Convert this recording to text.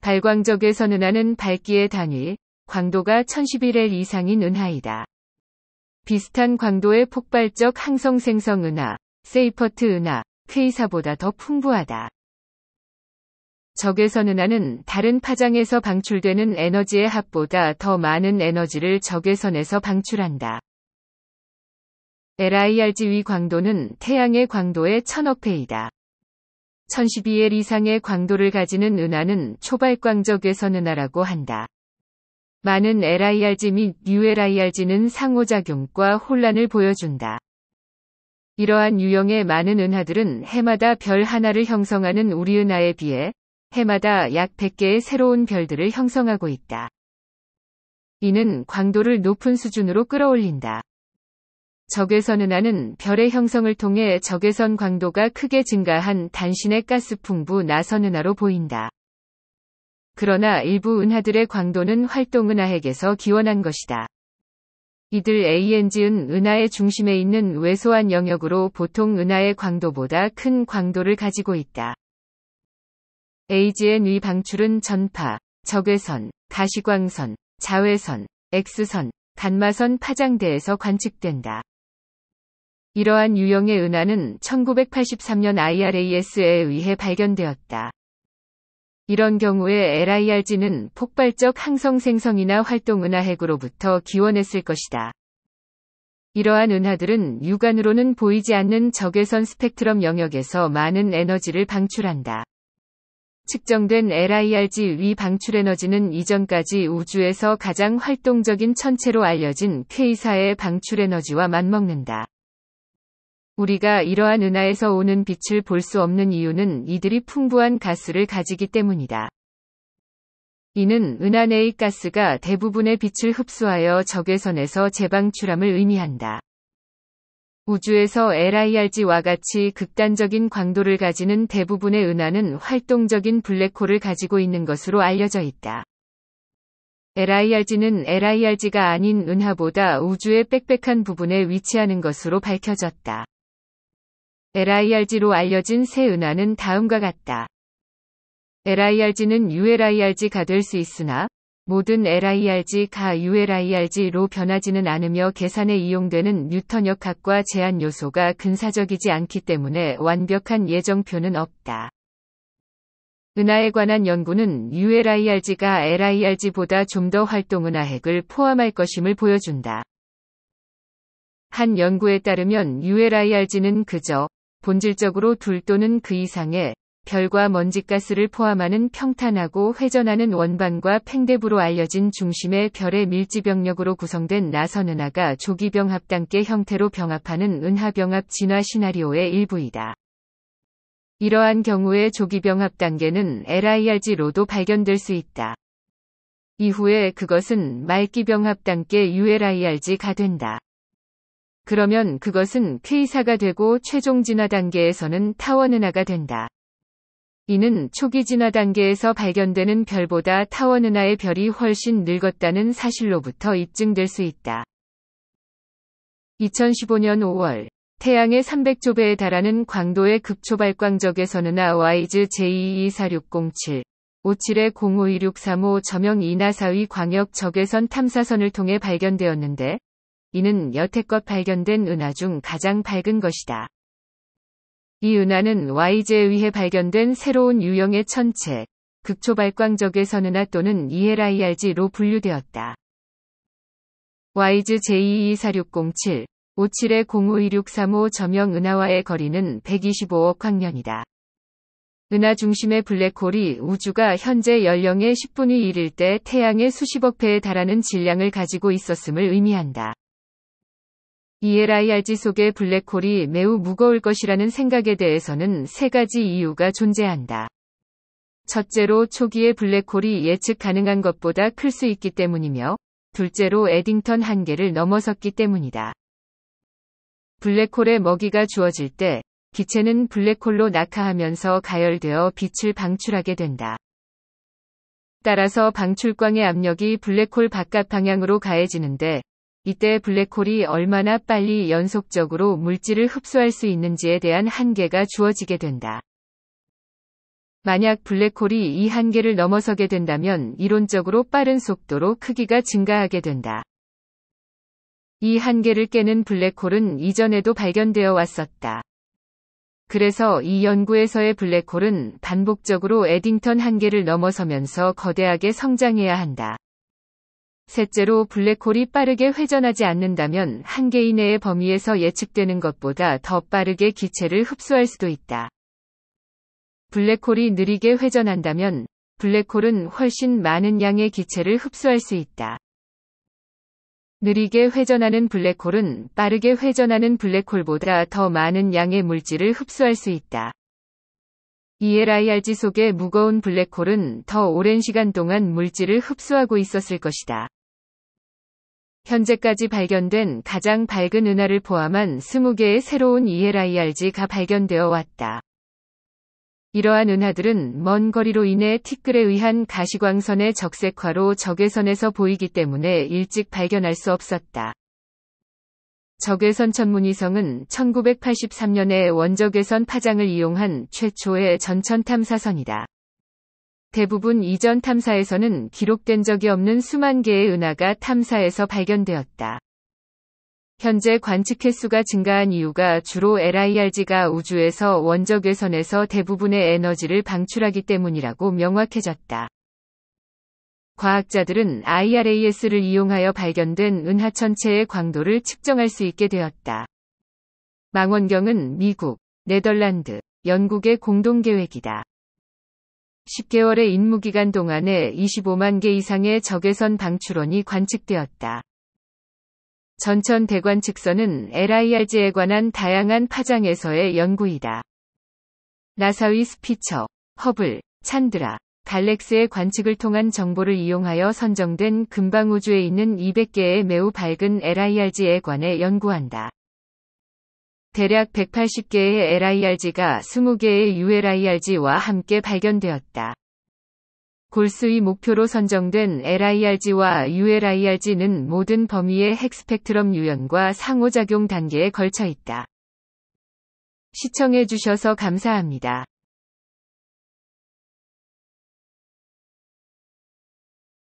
발광적에서 은하는 밝기의 단위, 광도가 1011L 이상인 은하이다. 비슷한 광도의 폭발적 항성생성 은하, 세이퍼트 은하, 이사보다더 풍부하다. 적외선 은하는 다른 파장에서 방출되는 에너지의 합보다 더 많은 에너지를 적외선에서 방출한다. l i r g 위 광도는 태양의 광도의 천억 배이다. 1012엘 이상의 광도를 가지는 은하는 초발광적에서 은하라고 한다. 많은 LIRG 및 ULIRG는 상호작용과 혼란을 보여준다. 이러한 유형의 많은 은하들은 해마다 별 하나를 형성하는 우리 은하에 비해 해마다 약 100개의 새로운 별들을 형성하고 있다. 이는 광도를 높은 수준으로 끌어올린다. 적외선은하는 별의 형성을 통해 적외선 광도가 크게 증가한 단신의 가스풍부 나선은하로 보인다. 그러나 일부 은하들의 광도는 활동은하핵에서 기원한 것이다. 이들 ANG은 은하의 중심에 있는 왜소한 영역으로 보통 은하의 광도보다 큰 광도를 가지고 있다. AGN 위 방출은 전파, 적외선, 가시광선, 자외선, X선, 간마선 파장대에서 관측된다. 이러한 유형의 은하는 1983년 IRAS에 의해 발견되었다. 이런 경우에 LIRG는 폭발적 항성 생성이나 활동 은하 핵으로부터 기원했을 것이다. 이러한 은하들은 육안으로는 보이지 않는 적외선 스펙트럼 영역에서 많은 에너지를 방출한다. 측정된 LIRG 위 방출 에너지는 이전까지 우주에서 가장 활동적인 천체로 알려진 K사의 방출 에너지와 맞먹는다. 우리가 이러한 은하에서 오는 빛을 볼 수 없는 이유는 이들이 풍부한 가스를 가지기 때문이다. 이는 은하 내의 가스가 대부분의 빛을 흡수하여 적외선에서 재방출함을 의미한다. 우주에서 LIRG와 같이 극단적인 광도를 가지는 대부분의 은하는 활동적인 블랙홀을 가지고 있는 것으로 알려져 있다. LIRG는 LIRG가 아닌 은하보다 우주의 빽빽한 부분에 위치하는 것으로 밝혀졌다. LIRG로 알려진 새은하는 다음과 같다. LIRG는 ULIRG가 될 수 있으나 모든 LIRG가 ULIRG로 변하지는 않으며 계산에 이용되는 뉴턴 역학과 제한 요소가 근사적이지 않기 때문에 완벽한 예정표는 없다. 은하에 관한 연구는 ULIRG가 LIRG보다 좀 더 활동 은하핵을 포함할 것임을 보여준다. 한 연구에 따르면 ULIRG는 그저 본질적으로 둘 또는 그 이상의 별과 먼지가스를 포함하는 평탄하고 회전하는 원반과 팽대부로 알려진 중심의 별의 밀집병력으로 구성된 나선은하가 조기병 합단계 형태로 병합하는 은하병합 진화 시나리오의 일부이다. 이러한 경우에 조기병 합단계는 LIRG로도 발견될 수 있다. 이후에 그것은 말기병 합단계 ULIRG가 된다. 그러면 그것은 쾌이사가 되고 최종 진화 단계에서는 타원은화가 된다. 이는 초기 진화 단계에서 발견되는 별보다 타원은화의 별이 훨씬 늙었다는 사실로부터 입증될 수 있다. 2015년 5월 태양의 300조 배에 달하는 광도의 급초발광적에서는 아와이즈 제2 2 4 6 0 7 57의 0 5 1 6 3 5 저명 이나사위 광역 적외선 탐사선을 통해 발견되었는데 이는 여태껏 발견된 은하 중 가장 밝은 것이다. 이 은하는 YJ에 의해 발견된 새로운 유형의 천체, 극초발광적의 선은하 또는 ELIRG로 분류되었다. YJ j 2 2 4 6 0 7 5 7 0 5 1 6 3 5 점형 은하와의 거리는 125억 광년이다 은하 중심의 블랙홀이 우주가 현재 연령의 10분의 1일 때 태양의 수십억 배에 달하는 질량을 가지고 있었음을 의미한다. ELIRG 속의 블랙홀이 매우 무거울 것이라는 생각에 대해서는 세 가지 이유가 존재한다. 첫째로 초기의 블랙홀이 예측 가능한 것보다 클 수 있기 때문이며, 둘째로 에딩턴 한계를 넘어섰기 때문이다. 블랙홀에 먹이가 주어질 때, 기체는 블랙홀로 낙하하면서 가열되어 빛을 방출하게 된다. 따라서 방출광의 압력이 블랙홀 바깥 방향으로 가해지는데, 이때 블랙홀이 얼마나 빨리 연속적으로 물질을 흡수할 수 있는지에 대한 한계가 주어지게 된다. 만약 블랙홀이 이 한계를 넘어서게 된다면 이론적으로 빠른 속도로 크기가 증가하게 된다. 이 한계를 깨는 블랙홀은 이전에도 발견되어 왔었다. 그래서 이 연구에서의 블랙홀은 반복적으로 에딩턴 한계를 넘어서면서 거대하게 성장해야 한다. 셋째로 블랙홀이 빠르게 회전하지 않는다면 한개인의 범위에서 예측되는 것보다 더 빠르게 기체를 흡수할 수도 있다. 블랙홀이 느리게 회전한다면 블랙홀은 훨씬 많은 양의 기체를 흡수할 수 있다. 느리게 회전하는 블랙홀은 빠르게 회전하는 블랙홀보다 더 많은 양의 물질을 흡수할 수 있다. ELIR지 속의 무거운 블랙홀은 더 오랜 시간 동안 물질을 흡수하고 있었을 것이다. 현재까지 발견된 가장 밝은 은하를 포함한 20개의 새로운 ELIRG가 발견되어 왔다. 이러한 은하들은 먼 거리로 인해 티끌에 의한 가시광선의 적색화로 적외선에서 보이기 때문에 일찍 발견할 수 없었다. 적외선 천문위성은 1983년에 원적외선 파장을 이용한 최초의 전천탐사선이다. 대부분 이전 탐사에서는 기록된 적이 없는 수만 개의 은하가 탐사에서 발견되었다. 현재 관측 횟수가 증가한 이유가 주로 LIRG가 우주에서 원적 외선에서 대부분의 에너지를 방출하기 때문이라고 명확해졌다. 과학자들은 IRAS를 이용하여 발견된 은하 천체의 광도를 측정할 수 있게 되었다. 망원경은 미국, 네덜란드, 영국의 공동 계획이다. 10개월의 임무기간 동안에 25만 개 이상의 적외선 방출원이 관측되었다. 전천 대관측선은 LIRG에 관한 다양한 파장에서의 연구이다. 나사위 스피처, 허블, 찬드라, 갈렉스의 관측을 통한 정보를 이용하여 선정된 금방우주에 있는 200개의 매우 밝은 LIRG에 관해 연구한다. 대략 180개의 LIRG가 20개의 ULIRG와 함께 발견되었다. 골수의 목표로 선정된 LIRG와 ULIRG는 모든 범위의 핵스펙트럼 유형과 상호작용 단계에 걸쳐 있다. 시청해주셔서 감사합니다.